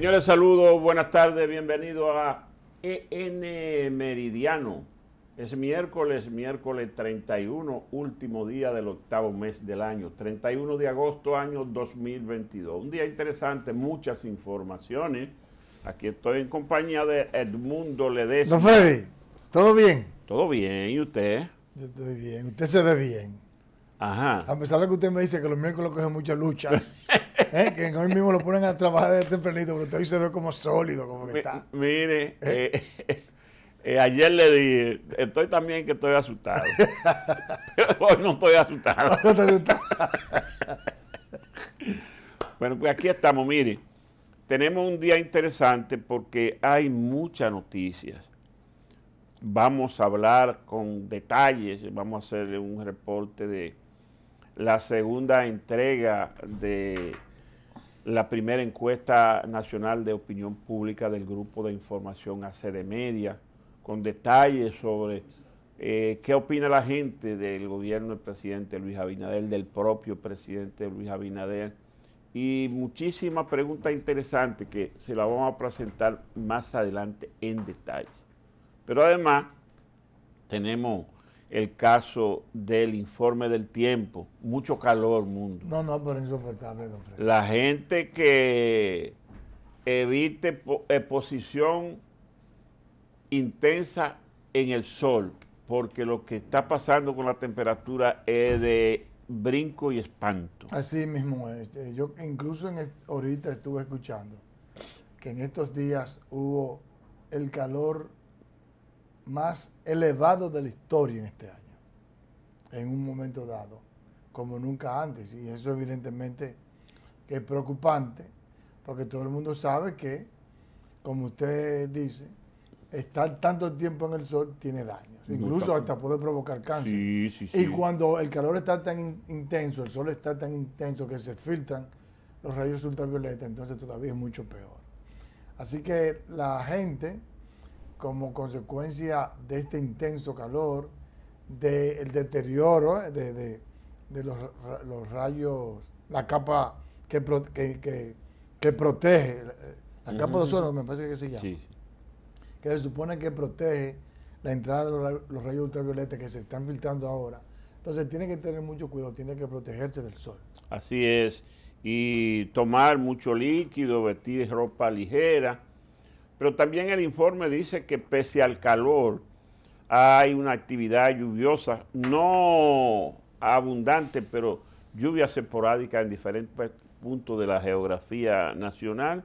Señores, saludos, buenas tardes, bienvenido a EN Meridiano. Es miércoles, miércoles 31, último día del octavo mes del año, 31 de agosto, año 2022. Un día interesante, muchas informaciones. Aquí estoy en compañía de Edmundo Ledesma. No Freddy, ¿todo bien? Todo bien, ¿y usted? Yo estoy bien, usted se ve bien. Ajá. A pesar de que usted me dice que los miércoles cogen mucha lucha. ¿Eh? Que hoy mismo lo ponen a trabajar desde tempranito, pero hoy se ve como sólido, como que está. Mire, eh. Eh, eh, ayer le dije, estoy también que estoy asustado. pero hoy no estoy asustado. estoy asustado. bueno, pues aquí estamos, mire. Tenemos un día interesante porque hay muchas noticias. Vamos a hablar con detalles, vamos a hacer un reporte de la segunda entrega de la primera encuesta nacional de opinión pública del grupo de información ACD Media, con detalles sobre eh, qué opina la gente del gobierno del presidente Luis Abinader, del propio presidente Luis Abinader, y muchísimas preguntas interesantes que se las vamos a presentar más adelante en detalle. Pero además tenemos el caso del informe del tiempo. Mucho calor, mundo. No, no, pero insoportable, don Fred. La gente que evite exposición intensa en el sol, porque lo que está pasando con la temperatura es de brinco y espanto. Así mismo es. Eh, yo incluso en ahorita estuve escuchando que en estos días hubo el calor más elevado de la historia en este año, en un momento dado, como nunca antes. Y eso evidentemente es preocupante, porque todo el mundo sabe que, como usted dice, estar tanto tiempo en el sol tiene daños, incluso hasta puede provocar cáncer. Y cuando el calor está tan intenso, el sol está tan intenso que se filtran los rayos ultravioleta, entonces todavía es mucho peor. Así que la gente como consecuencia de este intenso calor, del deterioro eh, de, los, rayos, la capa que, protege, eh, la capa de ozono me parece que se llama, que se supone que protege la entrada de los, rayos ultravioletas que se están filtrando ahora. Entonces tiene que tener mucho cuidado, tiene que protegerse del sol. Así es, y tomar mucho líquido, vestir ropa ligera pero también el informe dice que pese al calor hay una actividad lluviosa, no abundante, pero lluvias esporádicas en diferentes puntos de la geografía nacional,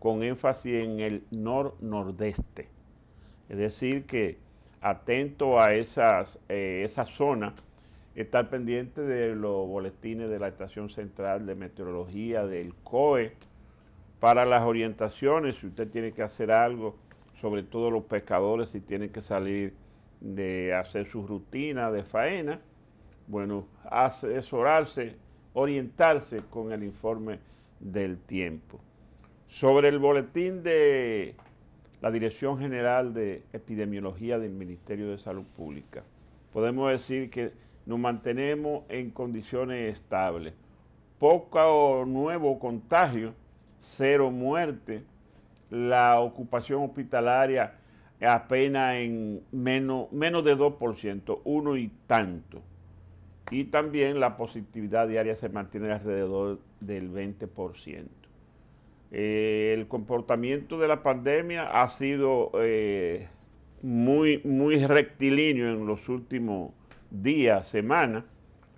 con énfasis en el nor-nordeste. Es decir, que atento a esas, eh, esa zona, estar pendiente de los boletines de la Estación Central de Meteorología, del COE, para las orientaciones, si usted tiene que hacer algo, sobre todo los pescadores, si tienen que salir de hacer su rutina de faena, bueno, asesorarse, orientarse con el informe del tiempo. Sobre el boletín de la Dirección General de Epidemiología del Ministerio de Salud Pública, podemos decir que nos mantenemos en condiciones estables. Poco o nuevo contagio cero muerte, la ocupación hospitalaria apenas en menos, menos de 2%, uno y tanto. Y también la positividad diaria se mantiene alrededor del 20%. Eh, el comportamiento de la pandemia ha sido eh, muy, muy rectilíneo en los últimos días, semanas,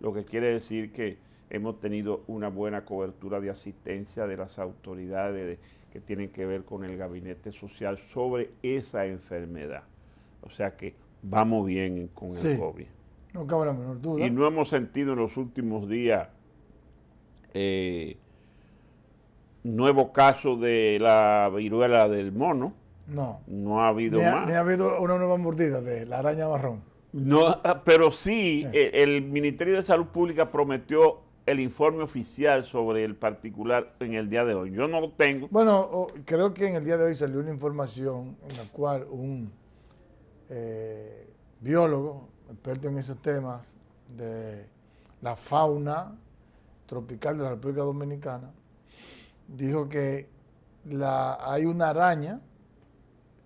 lo que quiere decir que hemos tenido una buena cobertura de asistencia de las autoridades que tienen que ver con el gabinete social sobre esa enfermedad. O sea que vamos bien con el COVID. No cabe la menor duda. Y no hemos sentido en los últimos días eh, nuevo caso de la viruela del mono. No. No ha habido más. Ni ha habido una nueva mordida de la araña marrón. No, ah, pero sí, eh, el Ministerio de Salud Pública prometió el informe oficial sobre el particular en el día de hoy. Yo no lo tengo. Bueno, creo que en el día de hoy salió una información en la cual un eh, biólogo, experto en esos temas de la fauna tropical de la República Dominicana, dijo que la, hay una araña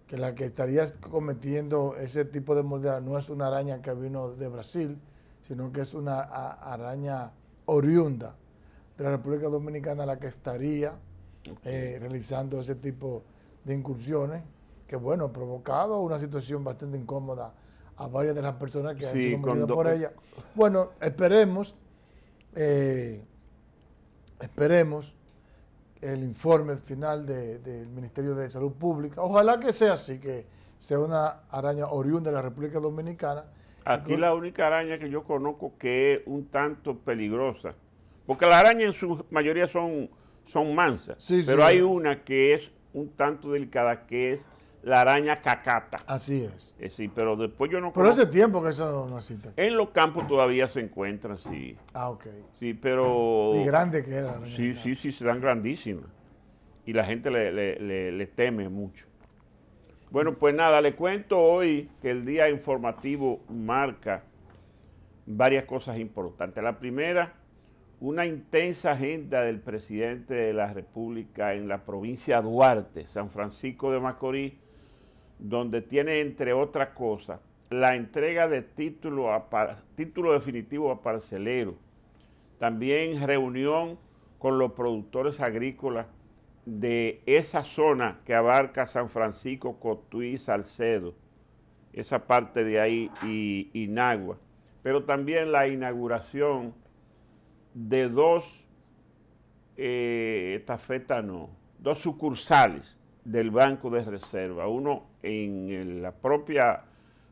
que la que estaría cometiendo ese tipo de moldeada, no es una araña que vino de Brasil, sino que es una araña oriunda de la República Dominicana la que estaría eh, realizando ese tipo de incursiones, que bueno, ha provocado una situación bastante incómoda a varias de las personas que han sido cuando... por eh, ella. Bueno, esperemos, eh, esperemos el informe final del Ministerio de Salud Pública. Ojalá que sea así, que sea una araña oriunda de la República Dominicana, Aquí la única araña que yo conozco que es un tanto peligrosa, porque las arañas en su mayoría son, son mansas, pero hay una que es un tanto delicada, que es la araña cacata. Así es. Eh, sí, pero después yo no Pero hace tiempo que eso no existe. En los campos todavía se encuentran, sí. Ah, ok. Sí, pero... Y grande que era. Sí, sí, sí, se dan grandísimas. Y la gente le teme mucho. Bueno, pues nada, le cuento hoy que el día informativo marca varias cosas importantes. La primera, una intensa agenda del presidente de la República en la provincia de Duarte, San Francisco de Macorís, donde tiene, entre otras cosas, la entrega de título, título definitivo a parcelero, también reunión con los productores agrícolas de esa zona que abarca San Francisco, Cotuí, Salcedo, esa parte de ahí y, Inagua Nagua, pero también la inauguración de dos eh, dos sucursales del Banco de Reserva, uno en la propia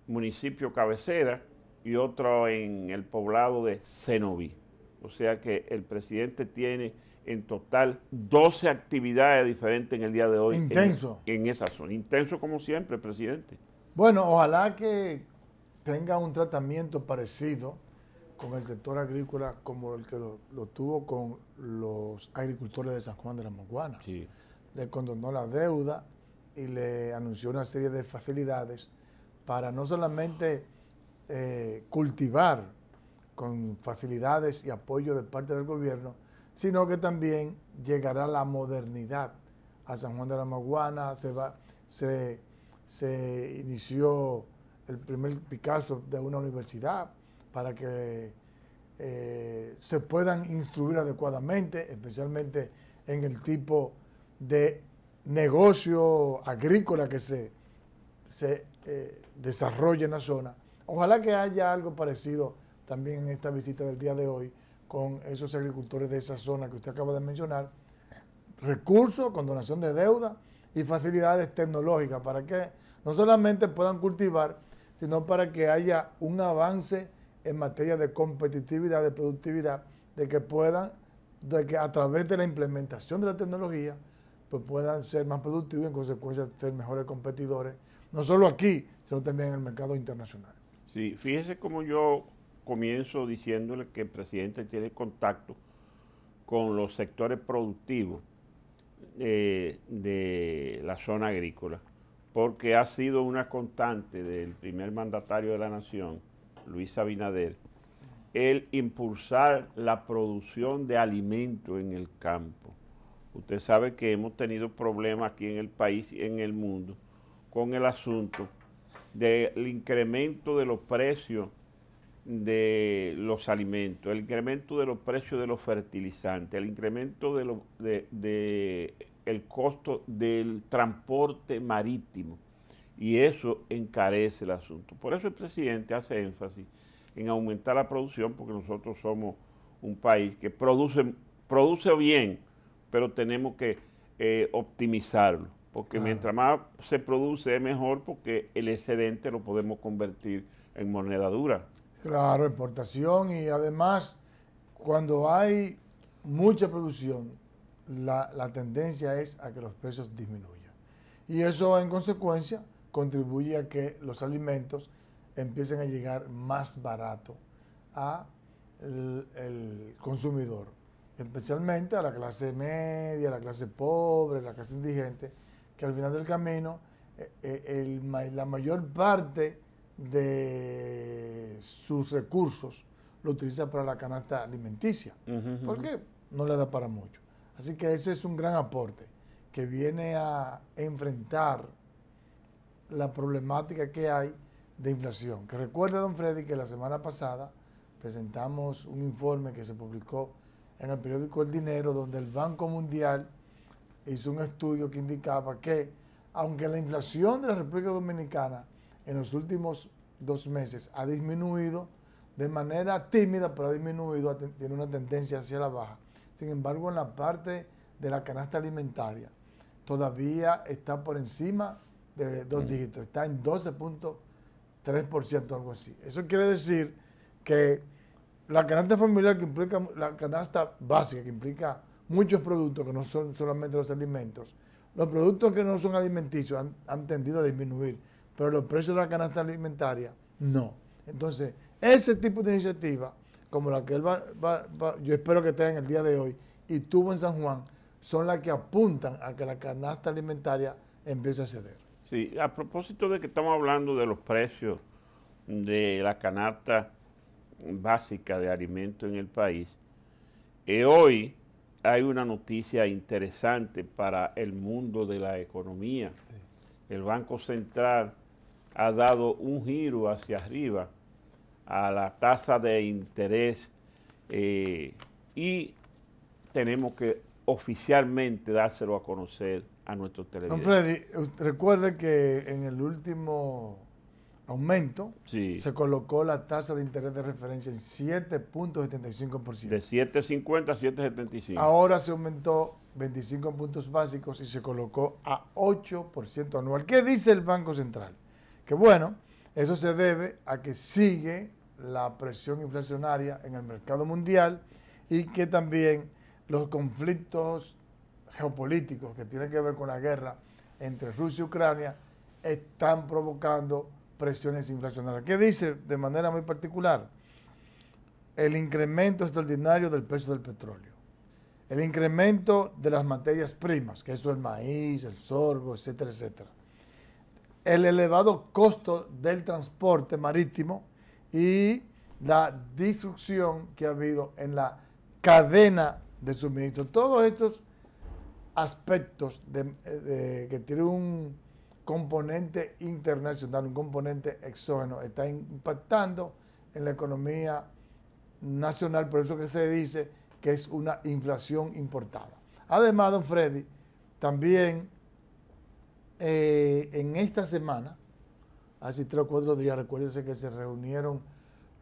municipio cabecera y otro en el poblado de Cenoví. O sea que el presidente tiene en total 12 actividades diferentes en el día de hoy. Intenso. En, esa zona. Intenso como siempre, presidente. Bueno, ojalá que tenga un tratamiento parecido con el sector agrícola como el que lo, tuvo con los agricultores de San Juan de la Maguana. Sí. Le condonó la deuda y le anunció una serie de facilidades para no solamente eh, cultivar con facilidades y apoyo de parte del gobierno, sino que también llegará la modernidad a San Juan de la Maguana, se, va, se, inició el primer Picasso de una universidad para que eh, se puedan instruir adecuadamente, especialmente en el tipo de negocio agrícola que se, se eh, desarrolla en la zona. Ojalá que haya algo parecido también en esta visita del día de hoy, con esos agricultores de esa zona que usted acaba de mencionar, recursos, con donación de deuda y facilidades tecnológicas para que no solamente puedan cultivar, sino para que haya un avance en materia de competitividad, de productividad, de que puedan, de que a través de la implementación de la tecnología, pues puedan ser más productivos y en consecuencia ser mejores competidores, no solo aquí, sino también en el mercado internacional. Sí, fíjese como yo comienzo diciéndole que el presidente tiene contacto con los sectores productivos eh, de, la zona agrícola, porque ha sido una constante del primer mandatario de la nación, Luis Abinader, el impulsar la producción de alimentos en el campo. Usted sabe que hemos tenido problemas aquí en el país y en el mundo con el asunto del incremento de los precios de los alimentos, el incremento de los precios de los fertilizantes, el incremento de, de, el costo del transporte marítimo. Y eso encarece el asunto. Por eso el presidente hace énfasis en aumentar la producción, porque nosotros somos un país que produce, produce bien, pero tenemos que eh, optimizarlo. Porque mientras más se produce es mejor porque el excedente lo podemos convertir en moneda dura. Claro, exportación y además cuando hay mucha producción, la, tendencia es a que los precios disminuyan. Y eso en consecuencia contribuye a que los alimentos empiecen a llegar más barato a el, consumidor, especialmente a la clase media, a la clase pobre, a la clase indigente, que al final del camino eh, eh, el, la mayor parte de sus recursos lo utiliza para la canasta alimenticia, porque no le da para mucho. Así que ese es un gran aporte que viene a enfrentar la problemática que hay de inflación. Que recuerda, don Freddy, que la semana pasada presentamos un informe que se publicó en el periódico El Dinero, donde el Banco Mundial hizo un estudio que indicaba que, aunque la inflación de la República Dominicana en los últimos dos meses ha disminuido de manera tímida, pero ha disminuido, tiene una tendencia hacia la baja. Sin embargo, en la parte de la canasta alimentaria, todavía está por encima de dos dígitos, está en 12.3%, algo así. Eso quiere decir que la canasta familiar que implica, la canasta básica que implica muchos productos que no son solamente los alimentos, los productos que no son alimenticios han, han tendido a disminuir pero los precios de la canasta alimentaria no. Entonces, ese tipo de iniciativa, como la que él va, yo espero que tenga en el día de hoy y tuvo en San Juan, son las que apuntan a que la canasta alimentaria empiece a ceder. Sí, a propósito de que estamos hablando de los precios de la canasta básica de alimentos en el país, eh, hoy hay una noticia interesante para el mundo de la economía. El Banco Central ha dado un giro hacia arriba a la tasa de interés eh, y tenemos que oficialmente dárselo a conocer a nuestros televidentes. Don Freddy, eh, recuerde que en el último aumento se colocó la tasa de interés de referencia en 7.75%. De 7.50 a 7.75. Ahora se aumentó 25 puntos básicos y se colocó a 8% anual. ¿Qué dice el Banco Central? Que bueno, eso se debe a que sigue la presión inflacionaria en el mercado mundial y que también los conflictos geopolíticos que tienen que ver con la guerra entre Rusia y Ucrania están provocando presiones inflacionarias. ¿Qué dice de manera muy particular? El incremento extraordinario del precio del petróleo, el incremento de las materias primas, que eso es el maíz, el sorgo, etcétera, etcétera el elevado costo del transporte marítimo y la disrupción que ha habido en la cadena de suministro. Todos estos aspectos que tienen un componente internacional, un componente exógeno, está impactando en la economía nacional, por eso que se dice que es una inflación importada. Además, don Freddy, también eh, en esta semana, hace tres o cuatro días, recuérdense que se reunieron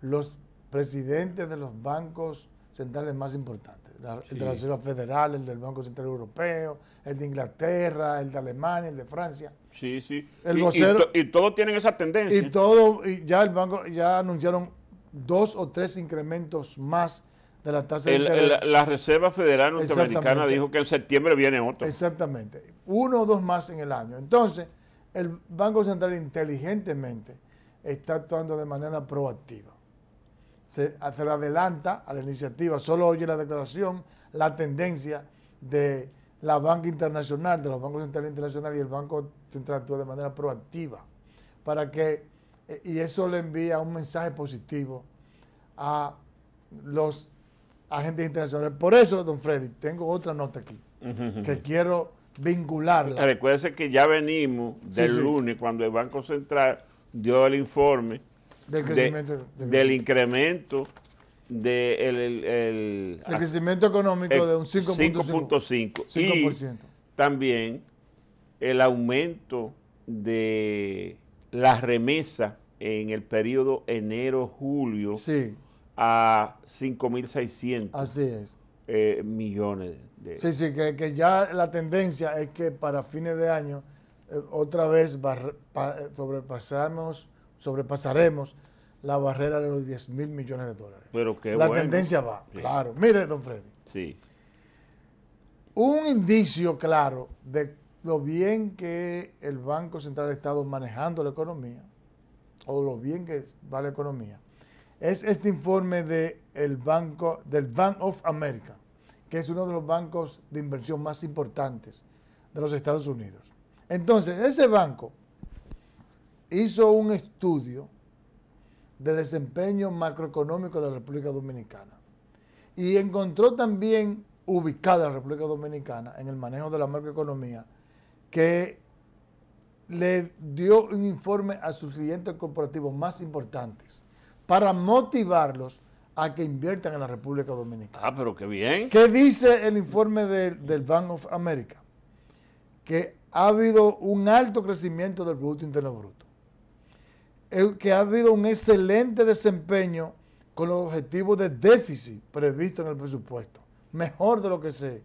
los presidentes de los bancos centrales más importantes, el de la Reserva Federal, el del Banco Central Europeo, el de Inglaterra, el de Alemania, el de Francia. Sí, sí. y, todos tienen esa tendencia. Y todo, y ya el banco, ya anunciaron dos o tres incrementos más de la tasa la Reserva Federal Norteamericana dijo que en septiembre viene otro. Exactamente. Uno o dos más en el año. Entonces, el Banco Central inteligentemente está actuando de manera proactiva. Se, se la adelanta a la iniciativa, solo oye la declaración, la tendencia de la banca internacional, de los bancos centrales internacionales y el Banco Central actúa de manera proactiva para que, eh, y eso le envía un mensaje positivo a los agentes internacionales. Por eso, don Freddy, tengo otra nota aquí que quiero vincularla. Ah, recuérdese que ya venimos del lunes cuando el Banco Central dio el informe del, crecimiento, del, incremento de el, crecimiento económico de un 5.5 5.5 también el aumento de las remesas en el periodo enero-julio sí a 5.600 eh, millones de... Sí, sí, que, ya la tendencia es que para fines de año eh, otra vez eh, sobrepasamos, sobrepasaremos la barrera de los 10 mil millones de dólares. Pero qué La tendencia va, claro. Mire, don Freddy. Sí. Un indicio claro de lo bien que el Banco Central ha estado manejando la economía, o lo bien que va la economía, es este informe banco, del Bank of America, que es uno de los bancos de inversión más importantes de los Estados Unidos. Entonces, ese banco hizo un estudio de desempeño macroeconómico de la República Dominicana y encontró también ubicada la República Dominicana en el manejo de la macroeconomía que le dio un informe a sus clientes corporativos más importantes para motivarlos a que inviertan en la República Dominicana. Ah, pero qué bien. ¿Qué dice el informe del Bank of America? Que ha habido un alto crecimiento del Producto Interno Bruto, que ha habido un excelente desempeño con los objetivos de déficit previsto en el presupuesto, mejor de lo que se eh,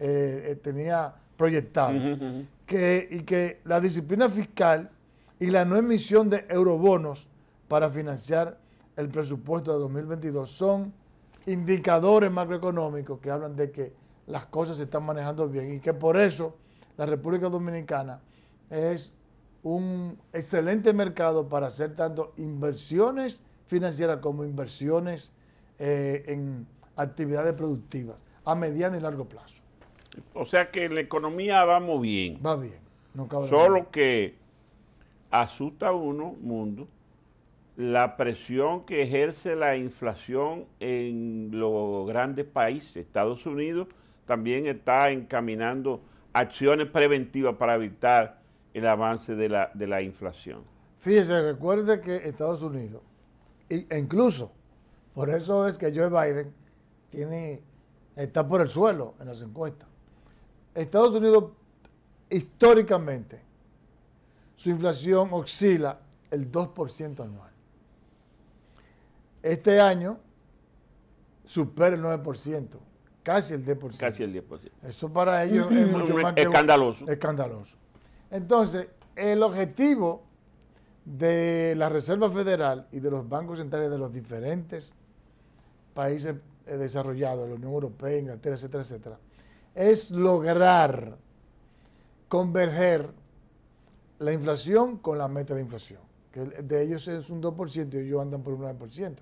eh, tenía proyectado, Que, y que la disciplina fiscal y la no emisión de eurobonos para financiar el presupuesto de 2022 son indicadores macroeconómicos que hablan de que las cosas se están manejando bien y que por eso la República Dominicana es un excelente mercado para hacer tanto inversiones financieras como inversiones eh, en actividades productivas a mediano y largo plazo. O sea que la economía va muy bien. Va bien. No Solo que asusta a uno, mundo, la presión que ejerce la inflación en los grandes países. Estados Unidos también está encaminando acciones preventivas para evitar el avance de la, inflación. Fíjese, recuerde que Estados Unidos, e incluso por eso es que Joe Biden tiene, está por el suelo en las encuestas. Estados Unidos históricamente su inflación oscila el 2% anual. Este año supera el 9%, casi el 10%. Casi el 10%. Eso para ellos es mucho más escandaloso. escandaloso. Entonces, el objetivo de la Reserva Federal y de los bancos centrales de los diferentes países eh, desarrollados, la Unión Europea, Inglaterra, etcétera, etcétera, es lograr converger la inflación con la meta de inflación que de ellos es un 2% y ellos andan por un 9%.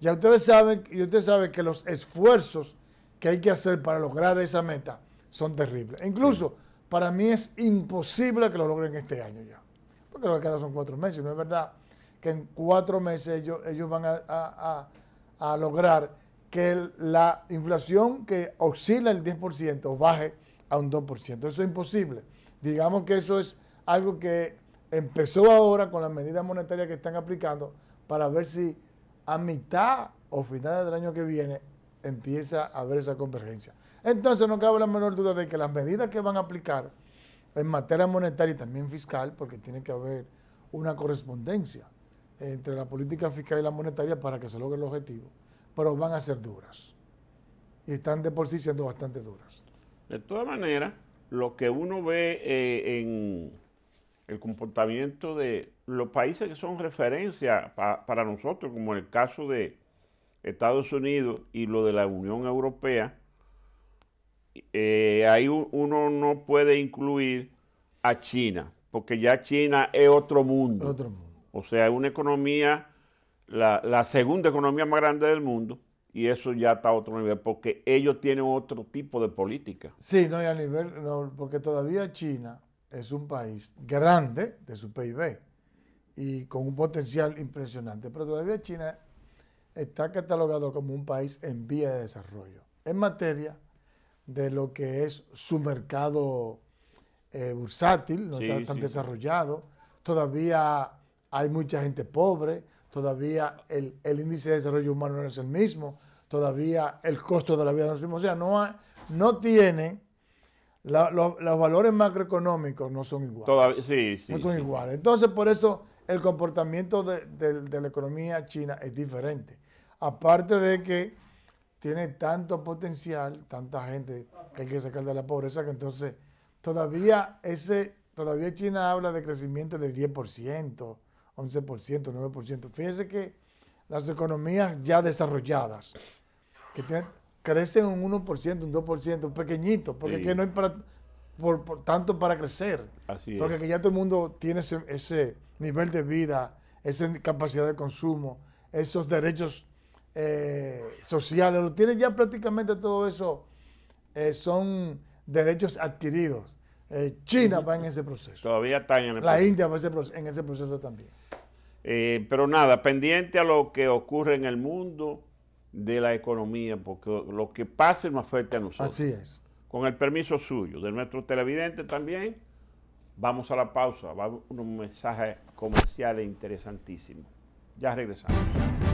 Ya ustedes saben, y ustedes saben que los esfuerzos que hay que hacer para lograr esa meta son terribles. Incluso para mí es imposible que lo logren este año ya, porque lo que queda son cuatro meses. No es verdad que en cuatro meses ellos, van a, lograr que la inflación que oscila el 10% baje a un 2%. Eso es imposible. Digamos que eso es algo que empezó ahora con las medidas monetarias que están aplicando para ver si a mitad o final del año que viene empieza a haber esa convergencia. Entonces no cabe la menor duda de que las medidas que van a aplicar en materia monetaria y también fiscal, porque tiene que haber una correspondencia entre la política fiscal y la monetaria para que se logre el objetivo, pero van a ser duras. Y están de por sí siendo bastante duras. De todas maneras, lo que uno ve eh, en el comportamiento de los países que son referencia para nosotros, como en el caso de Estados Unidos y lo de la Unión Europea, eh, ahí uno no puede incluir a China, porque ya China es otro mundo. O sea, es una economía, la, la segunda economía más grande del mundo, y eso ya está a otro nivel, porque ellos tienen otro tipo de política. Sí, no, y a nivel, no, porque todavía China es un país grande de su PIB y con un potencial impresionante, pero todavía China está catalogado como un país en vía de desarrollo en materia de lo que es su mercado eh, bursátil, no está tan desarrollado, todavía hay mucha gente pobre, todavía el, índice de desarrollo humano no es el mismo, todavía el costo de la vida no es el mismo, o sea, no, no tiene los valores macroeconómicos no son iguales. Todavía, sí, sí, no son iguales. Entonces, por eso el comportamiento de, la economía china es diferente. Aparte de que tiene tanto potencial, tanta gente que hay que sacar de la pobreza, que entonces todavía ese todavía China habla de crecimiento del 10%, 11%, 9%. Fíjense que las economías ya desarrolladas, que tienen, crecen un 1%, un 2%, pequeñito, porque que no hay por, tanto para crecer. porque ya todo el mundo tiene ese, nivel de vida, esa capacidad de consumo, esos derechos eh, sociales, lo tiene ya prácticamente todo eso, eh, son derechos adquiridos. Eh, China va en ese proceso. Todavía está en el La India va en ese proceso también. pero nada, pendiente a lo que ocurre en el mundo de la economía, porque lo que pase nos afecta a nosotros. Así es. Con el permiso suyo, de nuestro televidente también, vamos a la pausa. Va un mensaje comercial interesantísimo. Ya regresamos.